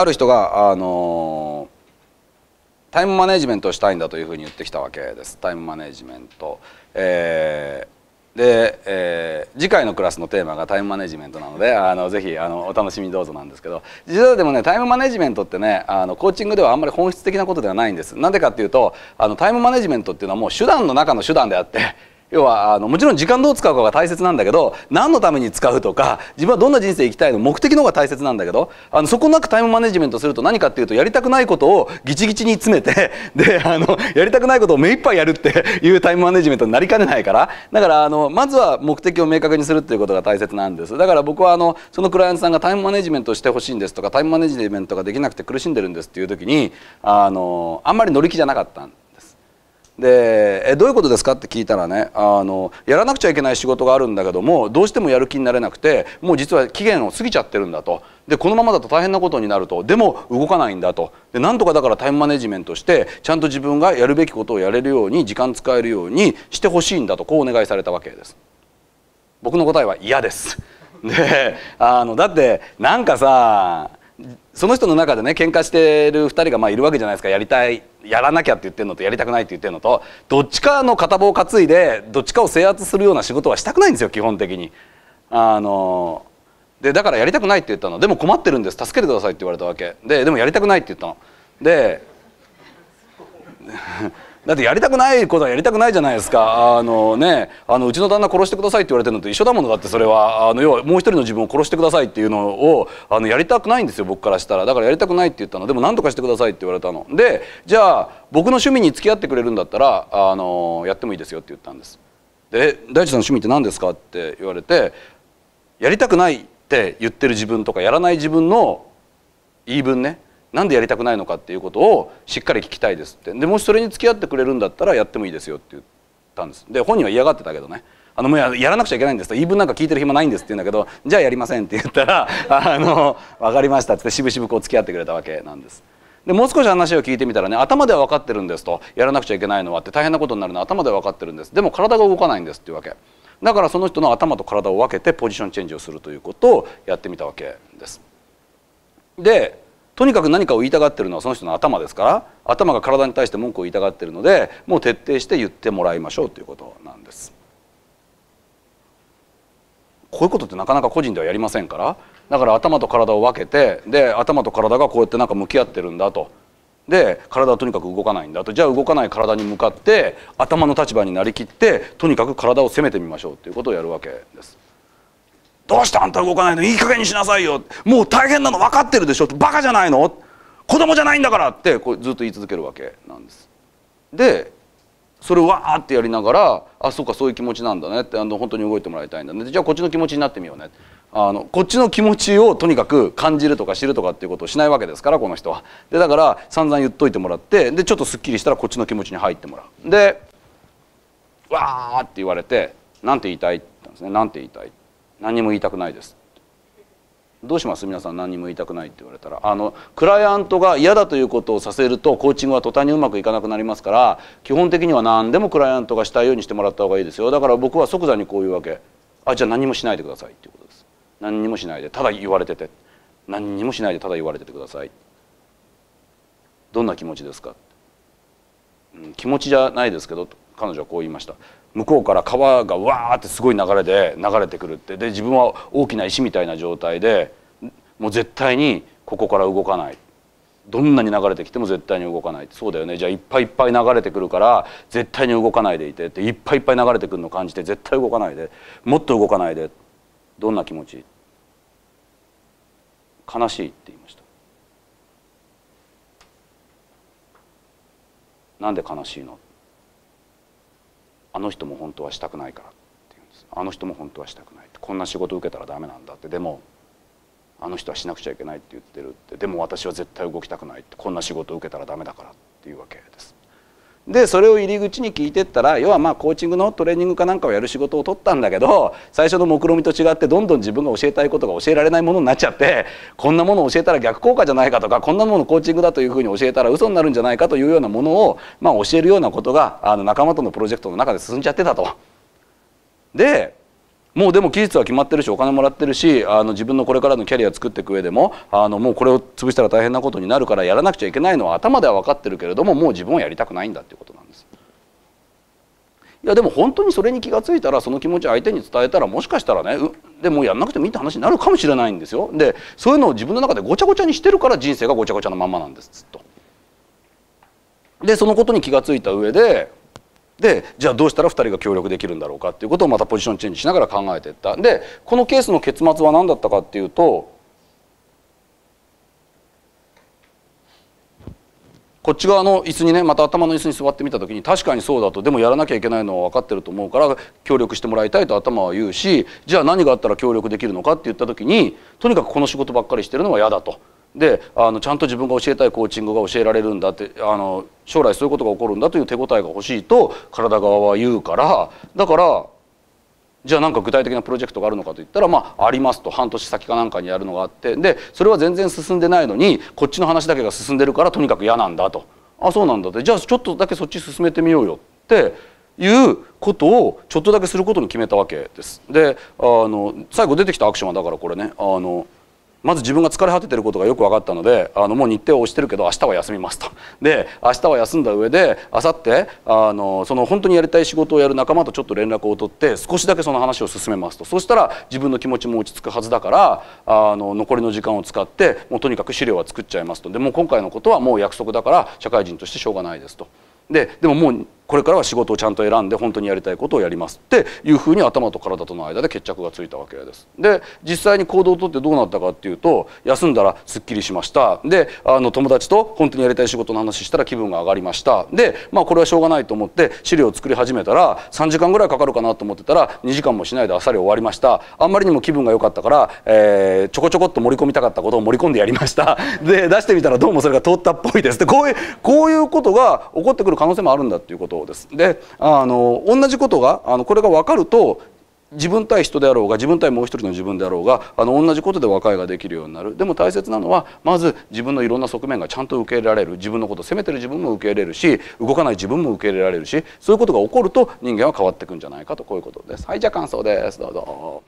ある人が、あのー、タイムマネジメントをしたいんだというふうに言ってきたわけですタイムマネジメント。えーで、えー、次回のクラスのテーマがタイムマネジメントなのであのぜひあのお楽しみどうぞなんですけど実はでもねタイムマネジメントってねあのコーチングではあんまり本質的なことではないんです。なんでかっていうとあのタイムマネジメントっていうのはもう手段の中の手段であって要はあのもちろん時間どう使うかが大切なんだけど何のために使うとか自分はどんな人生生きたいの目的の方が大切なんだけどあのそこなくタイムマネジメントすると何かっていうとやりたくないことをギチギチに詰めて であのやりたくないことを目いっぱいやるっていうタイムマネジメントになりかねないからだからあのまずは目的を明確にするっていうことが大切なんですだから僕はあのそのクライアントさんがタイムマネジメントしてほしいんですとかタイムマネジメントができなくて苦しんでるんですっていう時にあのあんまり乗り気じゃなかったんです。でえどういうことですかって聞いたらねあのやらなくちゃいけない仕事があるんだけどもどうしてもやる気になれなくてもう実は期限を過ぎちゃってるんだとでこのままだと大変なことになるとでも動かないんだとでなんとかだからタイムマネジメントしてちゃんと自分がやるべきことをやれるように時間使えるようにしてほしいんだとこうお願いされたわけです。僕の答えは嫌ですであのだってなんかさその人の中でね喧嘩してる2人がまあいるわけじゃないですかやりたいやらなきゃって言ってるのとやりたくないって言ってるのとどっちかの片棒を担いでどっちかを制圧するような仕事はしたくないんですよ基本的に。あのでだからやりたくないって言ったのでも困ってるんです助けてくださいって言われたわけででもやりたくないって言ったの。でだってやりたくないことはやりたくないじゃないですかあのねあのうちの旦那殺してくださいって言われてるのと一緒だものだってそれはあの要はもう一人の自分を殺してくださいっていうのをあのやりたくないんですよ僕からしたらだからやりたくないって言ったのでも何とかしてくださいって言われたのでじゃあ僕の趣味に付き合ってくれるんだったらあのやってもいいですよって言ったんですで「大地さんの趣味って何ですか?」って言われて「やりたくない」って言ってる自分とかやらない自分の言い分ねなんでやりたくないのかっていうことをしっかり聞きたいですってでもしそれに付き合ってくれるんだったらやってもいいですよって言ったんですで本人は嫌がってたけどねあのもうやらなくちゃいけないんですと言い分なんか聞いてる暇ないんですって言うんだけどじゃあやりませんって言ったら「あの分かりました」ってしぶしぶこう付き合ってくれたわけなんです。でもう少し話を聞いてみたらね頭では分かってるんですとやらなくちゃいけないのはって大変なことになるのは頭では分かってるんですでも体が動かないんですっていうわけだからその人の頭と体を分けてポジションチェンジをするということをやってみたわけです。でとにかく何かを言いたがってるのはその人の頭ですから頭が体に対して文句を言いたがってるのでもう徹底して言ってもらいましょうということなんです。こういうことってなかなか個人ではやりませんからだから頭と体を分けてで頭と体がこうやってなんか向き合ってるんだとで体はとにかく動かないんだとじゃあ動かない体に向かって頭の立場になりきってとにかく体を責めてみましょうっていうことをやるわけです。どうしてあんた動かないのいい加減にしなさいよもう大変なの分かってるでしょバカじゃないの子供じゃないんだからってこうずっと言い続けるわけなんです。でそれをわーってやりながらあそうかそういう気持ちなんだねってあの本当に動いてもらいたいんだねじゃあこっちの気持ちになってみようねあのこっちの気持ちをとにかく感じるとか知るとかっていうことをしないわけですからこの人はでだから散々言っといてもらってでちょっとすっきりしたらこっちの気持ちに入ってもらうでわーって言われて「なんて言いたい?」って言ったんですね「なんて言いたい?」何も言いたくないです」どうします皆さん何にも言いたくないって言われたらあのクライアントが嫌だということをさせるとコーチングは途端にうまくいかなくなりますから基本的には何でもクライアントがしたいようにしてもらった方がいいですよだから僕は即座にこういうわけあじゃあ何もしないでくださいっていうことです何にもしないでただ言われてて何にもしないでただ言われててくださいどんな気持ちですか、うん、気持ちじゃないですけど彼女はこう言いました向こうから川がわーってすごい流れで流れてくるってで自分は大きな石みたいな状態でもう絶対にここから動かないどんなに流れてきても絶対に動かないそうだよねじゃあいっぱいいっぱい流れてくるから絶対に動かないでいてっていっぱいいっぱい流れてくるのを感じて絶対動かないでもっと動かないでどんな気持ち悲しいって言いましたなんで悲しいのの人も本当はしたくないから」って言うんです「あの人も本当はしたくない」って「こんな仕事受けたらダメなんだ」って「でもあの人はしなくちゃいけない」って言ってるって「でも私は絶対動きたくない」って「こんな仕事受けたらダメだから」っていうわけです。でそれを入り口に聞いてったら要はまあコーチングのトレーニングかなんかをやる仕事を取ったんだけど最初の目論見みと違ってどんどん自分が教えたいことが教えられないものになっちゃってこんなものを教えたら逆効果じゃないかとかこんなものコーチングだというふうに教えたら嘘になるんじゃないかというようなものを、まあ、教えるようなことがあの仲間とのプロジェクトの中で進んじゃってたと。でもうでも期日は決まってるしお金もらってるしあの自分のこれからのキャリア作っていく上でもあのもうこれを潰したら大変なことになるからやらなくちゃいけないのは頭では分かってるけれどももう自分はやりたくないんだっていうことなんです。いやでも本当にそれに気が付いたらその気持ち相手に伝えたらもしかしたらねでもうやんなくてもいいって話になるかもしれないんですよ。でそういうのを自分の中でごちゃごちゃにしてるから人生がごちゃごちゃのまんまなんですずっと。でそのことに気が付いた上ででじゃあどうしたら2人が協力できるんだろうかっていうことをまたポジションチェンジしながら考えていったでこのケースの結末は何だったかっていうとこっち側の椅子にねまた頭の椅子に座ってみた時に確かにそうだとでもやらなきゃいけないのは分かってると思うから協力してもらいたいと頭は言うしじゃあ何があったら協力できるのかって言った時にとにかくこの仕事ばっかりしてるのは嫌だと。であのちゃんと自分が教えたいコーチングが教えられるんだってあの将来そういうことが起こるんだという手応えが欲しいと体側は言うからだからじゃあ何か具体的なプロジェクトがあるのかといったらまあありますと半年先かなんかにやるのがあってでそれは全然進んでないのにこっちの話だけが進んでるからとにかく嫌なんだとあそうなんだってじゃあちょっとだけそっち進めてみようよっていうことをちょっとだけすることに決めたわけです。であの最後出てきたアクションはだからこれねあのまず自分が疲れ果ててることがよく分かったのであのもう日程を押してるけど明日は休みますとで明日は休んだ上で明後日あのその本当にやりたい仕事をやる仲間とちょっと連絡を取って少しだけその話を進めますとそしたら自分の気持ちも落ち着くはずだからあの残りの時間を使ってもうとにかく資料は作っちゃいますとでも今回のことはもう約束だから社会人としてしょうがないですと。ででももうこれからは仕事をちゃんと選んで本当にやりたいことをやりますっていうふうに頭と体との間で決着がついたわけです。で実際に行動をとってどうなったかっていうと休んだらすっきりしましたであの友達と本当にやりたい仕事の話したら気分が上がりましたで、まあ、これはしょうがないと思って資料を作り始めたら3時間ぐらいかかるかなと思ってたら2時間もしないであっさり終わりましたあんまりにも気分が良かったから、えー、ちょこちょこっと盛り込みたかったことを盛り込んでやりました で出してみたらどうもそれが通ったっぽいですでこういうこういうことが起こってくる可能性もあるんだっていうことうです。であの同じことがあのこれが分かると自分対人であろうが自分対もう一人の自分であろうがあの同じことで和解ができるようになるでも大切なのはまず自分のいろんな側面がちゃんと受け入れられる自分のことを責めてる自分も受け入れるし動かない自分も受け入れられるしそういうことが起こると人間は変わっていくんじゃないかとこういうことです。はいじゃあ感想ですどうぞ